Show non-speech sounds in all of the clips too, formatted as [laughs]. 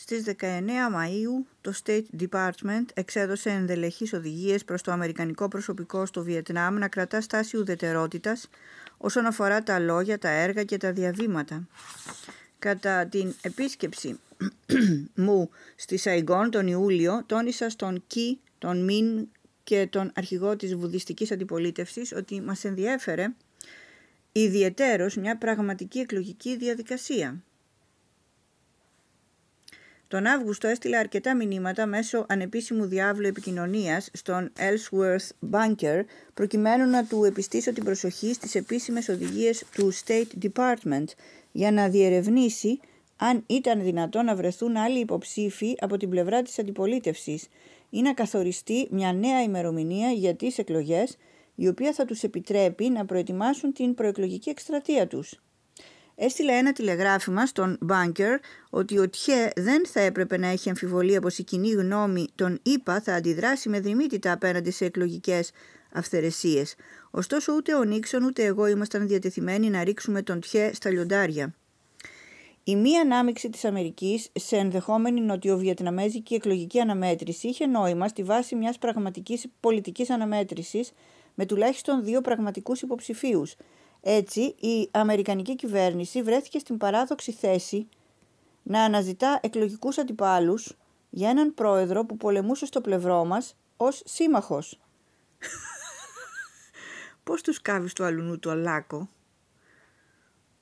Στις 19 Μαΐου το State Department εξέδωσε ενδελεχείς οδηγίες προς το αμερικανικό προσωπικό στο Βιετνάμ να κρατά στάση ουδετερότητας όσον αφορά τα λόγια, τα έργα και τα διαβήματα. Κατά την επίσκεψη [coughs] μου στη Σαϊγκόν τον Ιούλιο τόνισα στον Κι, τον Μιν και τον αρχηγό της βουδιστικής αντιπολίτευσης ότι μας ενδιέφερε ιδιαιτέρως μια πραγματική εκλογική διαδικασία τον Αύγουστο έστειλε αρκετά μηνύματα μέσω ανεπίσημου διάβλου επικοινωνίας στον Ellsworth Banker προκειμένου να του επιστήσω την προσοχή στις επίσημες οδηγίες του State Department για να διερευνήσει αν ήταν δυνατόν να βρεθούν άλλοι υποψήφοι από την πλευρά της αντιπολίτευσης ή να καθοριστεί μια νέα ημερομηνία για τις εκλογές η οποία θα τους επιτρέπει να προετοιμάσουν την προεκλογική εκστρατεία τους. Έστειλε ένα τηλεγράφημα στον Μπάνκερ ότι ο Τιέ δεν θα έπρεπε να έχει αμφιβολία πως η κοινή γνώμη των ΗΠΑ θα αντιδράσει με δρυμύτητα απέναντι σε εκλογικές αυθαιρεσίες. Ωστόσο ούτε ο Νίξον ούτε εγώ ήμασταν διατεθειμένοι να ρίξουμε τον Τιέ στα λιοντάρια. Η μη ανάμειξη της Αμερικής σε ενδεχόμενη νοτιοβιετναμέζικη εκλογική αναμέτρηση είχε νόημα στη βάση μιας πραγματικής πολιτικής αναμέτρησης με τουλάχιστον δύο πραγματικούς υποψηφίους – έτσι, η Αμερικανική κυβέρνηση βρέθηκε στην παράδοξη θέση να αναζητά εκλογικούς αντιπάλους για έναν πρόεδρο που πολεμούσε στο πλευρό μας ως σύμμαχος. [laughs] Πώς τους σκάβεις του αλουνού του αλάκο.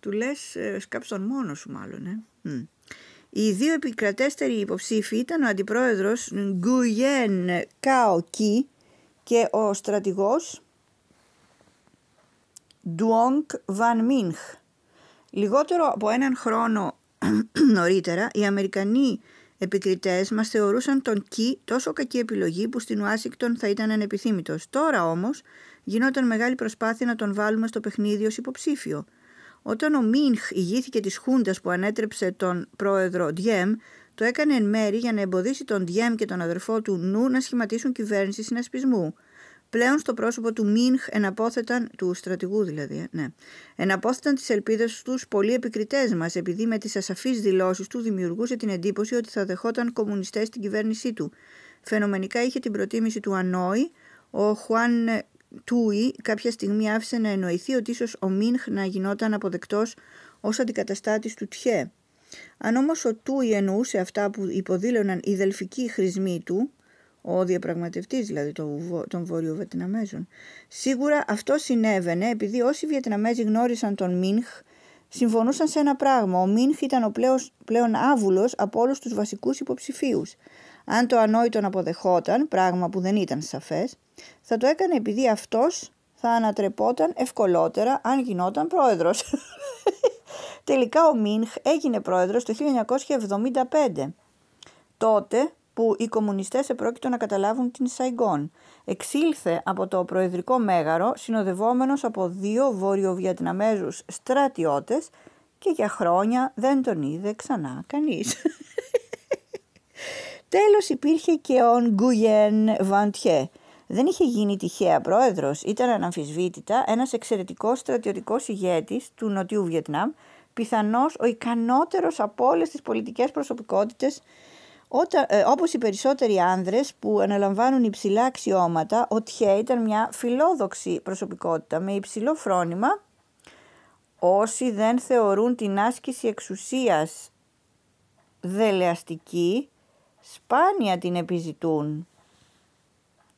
Του λες ε, τον μόνο σου μάλλον. Ε. Οι δύο επικρατέστεροι υποψήφοι ήταν ο αντιπρόεδρος Γκουγέν Καοκί και ο στρατηγός Ντουόγκ Βαν Μίνχ. Λιγότερο από έναν χρόνο [clears throat] νωρίτερα, οι Αμερικανοί επικριτές μας θεωρούσαν τον Κι τόσο κακή επιλογή που στην Ουάσιγκτον θα ήταν ανεπιθύμητος. Τώρα όμως γινόταν μεγάλη προσπάθεια να τον βάλουμε στο παιχνίδι ως υποψήφιο. Όταν ο Μίνχ ηγήθηκε της χούντας που ανέτρεψε τον πρόεδρο Ντιέμ, το έκανε εν μέρη για να εμποδίσει τον Ντιέμ και τον αδερφό του Νου να σχηματίσουν κυβέρνηση συνασπισμού πλέον στο πρόσωπο του Μίνχ εναπόθεταν, του στρατηγού δηλαδή, ε, ναι, εναπόθεταν τις ελπίδες τους πολλοί επικριτές μας, επειδή με τις ασαφείς δηλώσεις του δημιουργούσε την εντύπωση ότι θα δεχόταν κομμουνιστές στην κυβέρνησή του. Φαινομενικά είχε την προτίμηση του Ανόη, ο Χουάν Τούι κάποια στιγμή άφησε να εννοηθεί ότι ίσως ο Μίνχ να γινόταν αποδεκτός ως αντικαταστάτης του Τιέ. Αν όμως ο Τούι εννοούσε αυτά που υποδήλωναν οι δελφικοί χρησμοί του, ο διαπραγματευτής δηλαδή των Βόρειο Σίγουρα αυτό συνέβαινε επειδή όσοι Βιετναμέζοι γνώρισαν τον Μίνχ συμφωνούσαν σε ένα πράγμα. Ο Μίνχ ήταν ο πλέον, πλέον άβουλος από όλους τους βασικούς υποψηφίους. Αν το ανόητον αποδεχόταν, πράγμα που δεν ήταν σαφές, θα το έκανε επειδή αυτός θα ανατρεπόταν ευκολότερα αν γινόταν πρόεδρος. [laughs] Τελικά ο Μίνχ έγινε πρόεδρος το 1975. Τότε που οι κομμουνιστές επρόκειτο να καταλάβουν την Σαϊγκόν. Εξήλθε από το προεδρικό μέγαρο συνοδευόμενος από δύο βιετναμέζους στρατιώτες και για χρόνια δεν τον είδε ξανά κανείς. [laughs] Τέλος υπήρχε και ο Γκουγέν Βαντιέ. Δεν είχε γίνει τυχαία πρόεδρος, ήταν αναμφισβήτητα ένας εξαιρετικός στρατιωτικός ηγέτης του Νοτιού Βιετνάμ, πιθανώς ο ικανότερος από όλες τις πολιτικές προσωπικότητες όταν, ε, όπως οι περισσότεροι άνδρες που αναλαμβάνουν υψηλά αξιώματα, ο Τιέ ήταν μια φιλόδοξη προσωπικότητα με υψηλό φρόνημα. Όσοι δεν θεωρούν την άσκηση εξουσίας δελεαστική, σπάνια την επιζητούν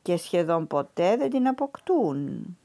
και σχεδόν ποτέ δεν την αποκτούν.